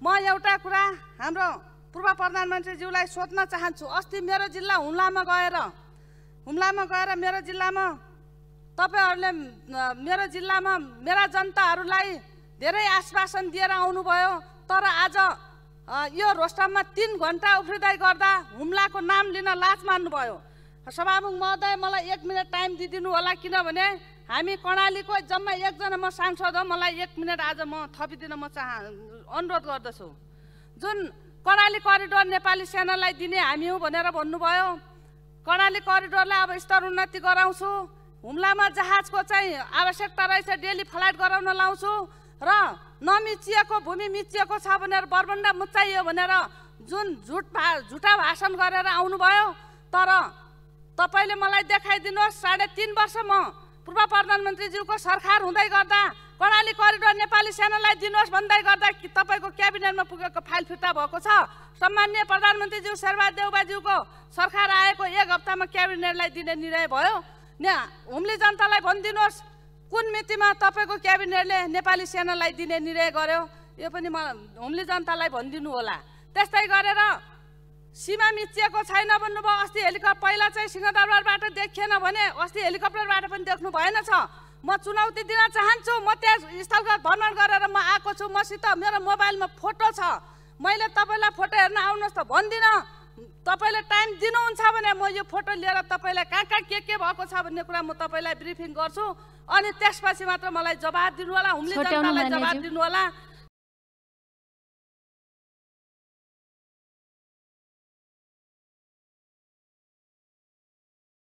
म एउटा कुरा हाम्रो पूर्व प्रधानमन्त्रीज्यूलाई सोध्न चाहन्छु अस्ति मेरो जिल्ला हुम्लामा गएर हुम्लामा गएर मेरो जिल्लामा तपाईँहरूले मेरो जिल्लामा मेरा जनताहरूलाई धेरै आश्वासन दिएर आउनुभयो तर आज यो रोस्टममा तिन घन्टा उफ्रिँदै गर्दा हुम्लाको नाम लिन लाज मान्नुभयो सभामुख महोदय मलाई एक मिनट टाइम दिइदिनु होला किनभने हामी कर्णालीको जम्मा एकजना म सांसद हो मलाई एक मिनट आज म थपिदिन म चाह अनुरोध गर्दछु जुन कर्णाली करिडोर नेपाली सेनालाई दिने हामी हो भनेर भन्नुभयो कर्णाली करिडोरलाई अब स्तर उन्नति गराउँछु हुम्लामा जहाजको चाहिँ आवश्यकता रहेछ डेली फ्लाइट गराउन लाउँछु र नमिचिएको भूमि मिचिएको छ भनेर बरबन्डा मुचाइयो भनेर जुन झुट भा झुटा भाषण गरेर आउनुभयो तर तपाईँले मलाई देखाइदिनुहोस् साढे तिन वर्ष म पूर्व प्रधानमन्त्रीज्यूको सरकार हुँदै गर्दा कर्णाली करिडोर नेपाली सेनालाई दिनुहोस् भन्दै गर्दा तपाईँको क्याबिनेटमा पुगेको फाइल फिर्ता भएको छ सम्मान्य प्रधानमन्त्रीज्यू देउबाज्यूको सरकार आएको एक हप्तामा क्याबिनेटलाई दिने निर्णय भयो हुम्ली जनतालाई भनिदिनुहोस् कुन मितिमा तपाईँको क्याबिनेटले नेपाली सेनालाई दिने निर्णय गर्यो यो पनि म हुम्ली जनतालाई भनिदिनु होला त्यस्तै गरेर सीमा मिचिएको छैन भन्नुभयो अस्ति हेलिकप्टर पहिला चाहिँ सिंहदरबारबाट देखिएन भने अस्ति हेलिकप्टरबाट पनि देख्नु भएन छ म चुनौती दिन चाहन्छु म त्यहाँ स्थलको भ्रमण गरेर म आएको छु मसित मेरो मोबाइलमा फोटो छ मैले तपाईँलाई फोटो हेर्न आउनुहोस् त भन्दिनँ तपाईँले टाइम दिनुहुन्छ भने म यो फोटो लिएर तपाईँलाई कहाँ कहाँ के के भएको छ भन्ने कुरा म तपाईँलाई ब्रिफिङ गर्छु अनि त्यसपछि मात्र मलाई जवाब दिनुहोला हुम्ली जनतालाई जवाब दिनुहोला